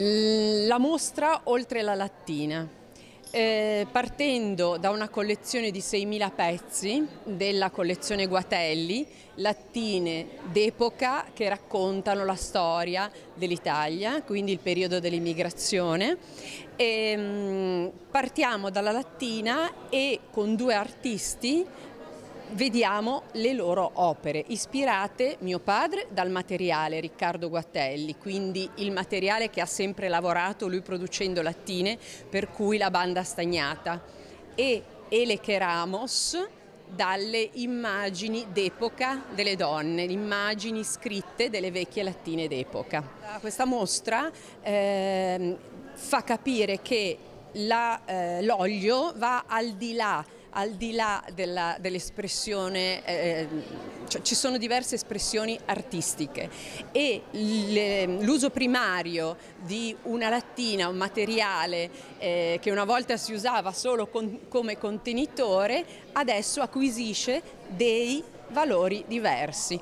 La mostra oltre la lattina. Eh, partendo da una collezione di 6.000 pezzi della collezione Guatelli, lattine d'epoca che raccontano la storia dell'Italia, quindi il periodo dell'immigrazione. Ehm, partiamo dalla lattina e con due artisti vediamo le loro opere, ispirate, mio padre, dal materiale Riccardo Guattelli, quindi il materiale che ha sempre lavorato lui producendo lattine, per cui la banda stagnata, e Ele Keramos dalle immagini d'epoca delle donne, immagini scritte delle vecchie lattine d'epoca. Questa mostra eh, fa capire che eh, l'olio eh, va al di là al di là dell'espressione, dell eh, eh, cioè ci sono diverse espressioni artistiche e l'uso primario di una lattina, un materiale eh, che una volta si usava solo con, come contenitore, adesso acquisisce dei valori diversi.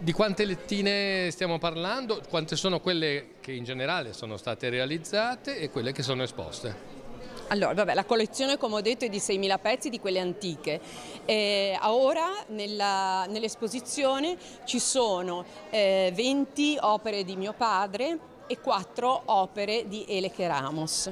Di quante lettine stiamo parlando? Quante sono quelle che in generale sono state realizzate e quelle che sono esposte? Allora, vabbè, la collezione come ho detto è di 6.000 pezzi di quelle antiche. Eh, ora nell'esposizione nell ci sono eh, 20 opere di mio padre e 4 opere di Eleke Ramos.